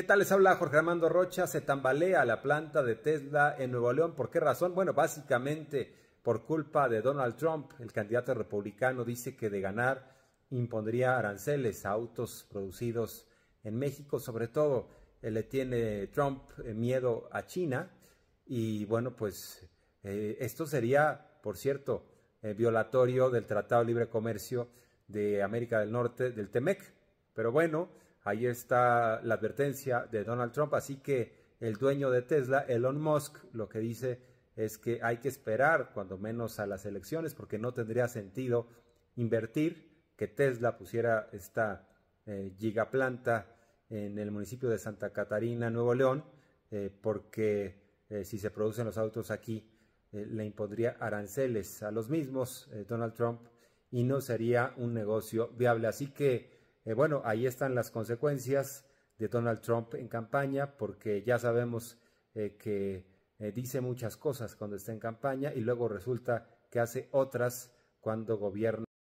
¿Qué tal les habla Jorge Armando Rocha? Se tambalea la planta de Tesla en Nuevo León. ¿Por qué razón? Bueno, básicamente por culpa de Donald Trump. El candidato republicano dice que de ganar impondría aranceles a autos producidos en México. Sobre todo eh, le tiene Trump eh, miedo a China. Y bueno, pues eh, esto sería, por cierto, violatorio del Tratado de Libre Comercio de América del Norte, del TEMEC. Pero bueno Ahí está la advertencia de Donald Trump. Así que el dueño de Tesla, Elon Musk, lo que dice es que hay que esperar cuando menos a las elecciones porque no tendría sentido invertir que Tesla pusiera esta eh, gigaplanta en el municipio de Santa Catarina, Nuevo León, eh, porque eh, si se producen los autos aquí le impondría aranceles a los mismos Donald Trump y no sería un negocio viable. Así que eh, bueno, ahí están las consecuencias de Donald Trump en campaña, porque ya sabemos eh, que eh, dice muchas cosas cuando está en campaña y luego resulta que hace otras cuando gobierna.